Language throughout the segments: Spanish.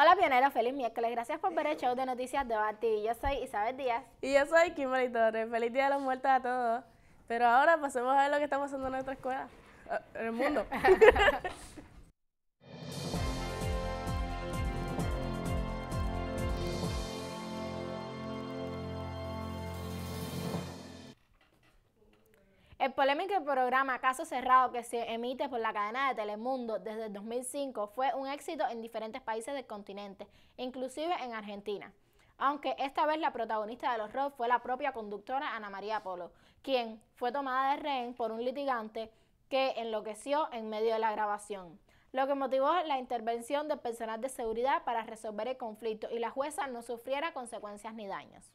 Hola pionera, feliz miércoles. Gracias por ver el show de Noticias de Debate. Yo soy Isabel Díaz. Y yo soy Kimberly Torres. Feliz Día de los Muertos a todos. Pero ahora pasemos a ver lo que estamos haciendo en nuestra escuela, eh, en el mundo. Eh, el polémico programa Caso Cerrado que se emite por la cadena de Telemundo desde el 2005 fue un éxito en diferentes países del continente, inclusive en Argentina. Aunque esta vez la protagonista de los fue la propia conductora Ana María Polo, quien fue tomada de rehén por un litigante que enloqueció en medio de la grabación, lo que motivó la intervención de personal de seguridad para resolver el conflicto y la jueza no sufriera consecuencias ni daños.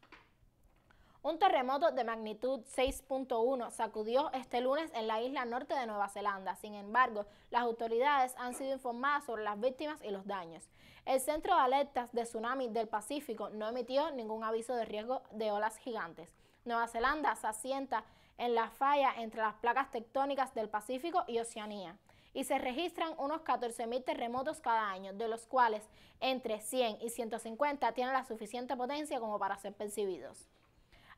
Un terremoto de magnitud 6.1 sacudió este lunes en la isla norte de Nueva Zelanda. Sin embargo, las autoridades han sido informadas sobre las víctimas y los daños. El Centro de Alertas de Tsunami del Pacífico no emitió ningún aviso de riesgo de olas gigantes. Nueva Zelanda se asienta en la falla entre las placas tectónicas del Pacífico y Oceanía y se registran unos 14.000 terremotos cada año, de los cuales entre 100 y 150 tienen la suficiente potencia como para ser percibidos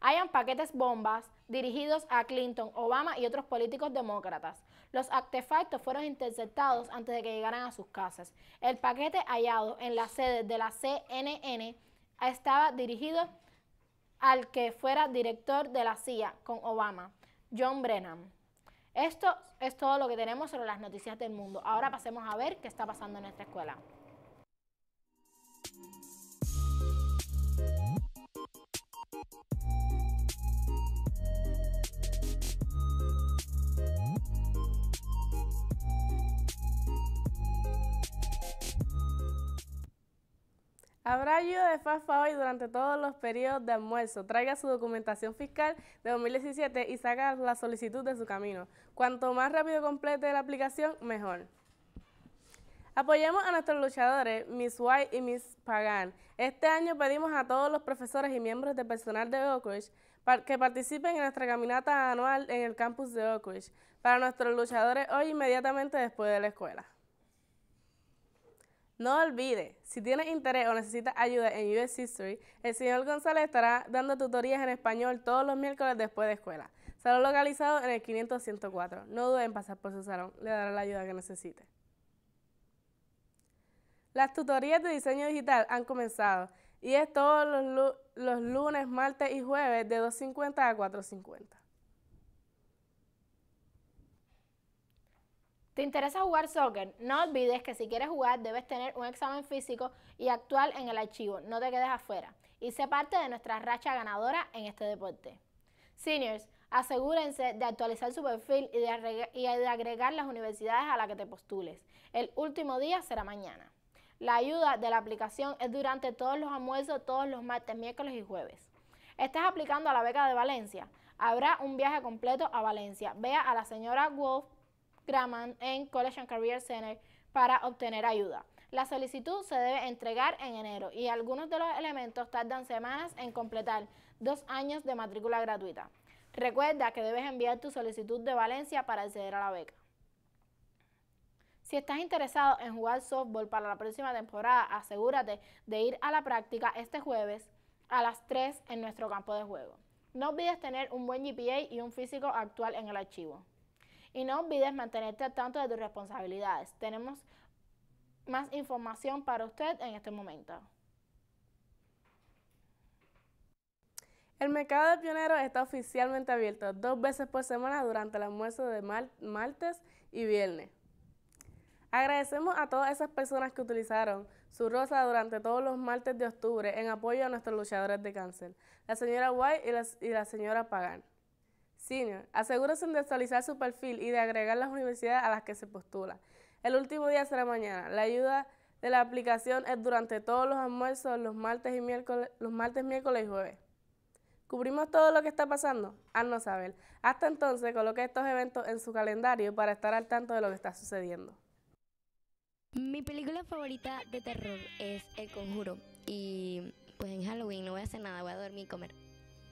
hayan paquetes bombas dirigidos a Clinton, Obama y otros políticos demócratas. Los artefactos fueron interceptados antes de que llegaran a sus casas. El paquete hallado en la sede de la CNN estaba dirigido al que fuera director de la CIA con Obama, John Brennan. Esto es todo lo que tenemos sobre las noticias del mundo. Ahora pasemos a ver qué está pasando en esta escuela. Habrá ayuda de FAFA hoy durante todos los periodos de almuerzo. Traiga su documentación fiscal de 2017 y saca la solicitud de su camino. Cuanto más rápido complete la aplicación, mejor. Apoyemos a nuestros luchadores, Miss White y Miss Pagan. Este año pedimos a todos los profesores y miembros de personal de Oakridge que participen en nuestra caminata anual en el campus de Oakridge para nuestros luchadores hoy inmediatamente después de la escuela. No olvide, si tienes interés o necesita ayuda en US History, el señor González estará dando tutorías en español todos los miércoles después de escuela. Salón localizado en el 504 No duden en pasar por su salón, le dará la ayuda que necesite. Las tutorías de diseño digital han comenzado y es todos los, los lunes, martes y jueves de 2.50 a 4.50. ¿Te interesa jugar soccer? No olvides que si quieres jugar debes tener un examen físico y actual en el archivo, no te quedes afuera. Y sé parte de nuestra racha ganadora en este deporte. Seniors, asegúrense de actualizar su perfil y de, agregar las universidades a las que te postules. El último día será mañana. La ayuda de la aplicación es durante todos los almuerzos, todos los martes, miércoles y jueves. ¿Estás aplicando a la beca de Valencia? Habrá un viaje completo a Valencia. Vea a la señora Wolf Graman en College and Career Center para obtener ayuda. La solicitud se debe entregar en enero y algunos de los elementos tardan semanas en completar dos años de matrícula gratuita. Recuerda que debes enviar tu solicitud de Valencia para acceder a la beca. Si estás interesado en jugar softball para la próxima temporada, asegúrate de ir a la práctica este jueves a las 3 en nuestro campo de juego. No olvides tener un buen GPA y un físico actual en el archivo. Y no olvides mantenerte al tanto de tus responsabilidades. Tenemos más información para usted en este momento. El mercado de pioneros está oficialmente abierto dos veces por semana durante el almuerzo de martes y viernes. Agradecemos a todas esas personas que utilizaron su rosa durante todos los martes de octubre en apoyo a nuestros luchadores de cáncer, la señora White y la, y la señora Pagan. Senior, asegúrense de actualizar su perfil y de agregar las universidades a las que se postula. El último día será mañana. La ayuda de la aplicación es durante todos los almuerzos, los martes, y miércoles, los martes, miércoles y jueves. ¿Cubrimos todo lo que está pasando? Haznos saber. Hasta entonces, coloque estos eventos en su calendario para estar al tanto de lo que está sucediendo. Mi película favorita de terror es El Conjuro. Y pues en Halloween no voy a hacer nada, voy a dormir y comer.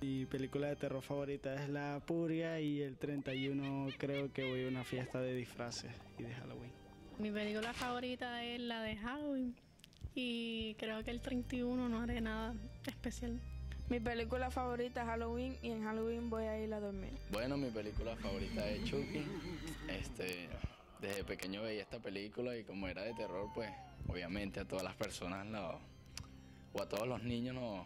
Mi película de terror favorita es La Puria y el 31 creo que voy a una fiesta de disfraces y de Halloween. Mi película favorita es la de Halloween y creo que el 31 no haré nada especial. Mi película favorita es Halloween y en Halloween voy a ir a dormir. Bueno, mi película favorita es Chucky. Este, desde pequeño veía esta película y como era de terror, pues obviamente a todas las personas o a todos los niños no...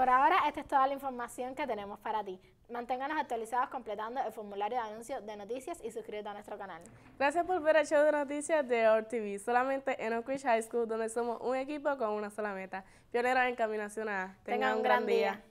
Por ahora, esta es toda la información que tenemos para ti. Manténganos actualizados completando el formulario de anuncio de noticias y suscríbete a nuestro canal. Gracias por ver el show de noticias de OrTV, solamente en Oak High School, donde somos un equipo con una sola meta, pioneros en caminación a. Tengan, un gran día.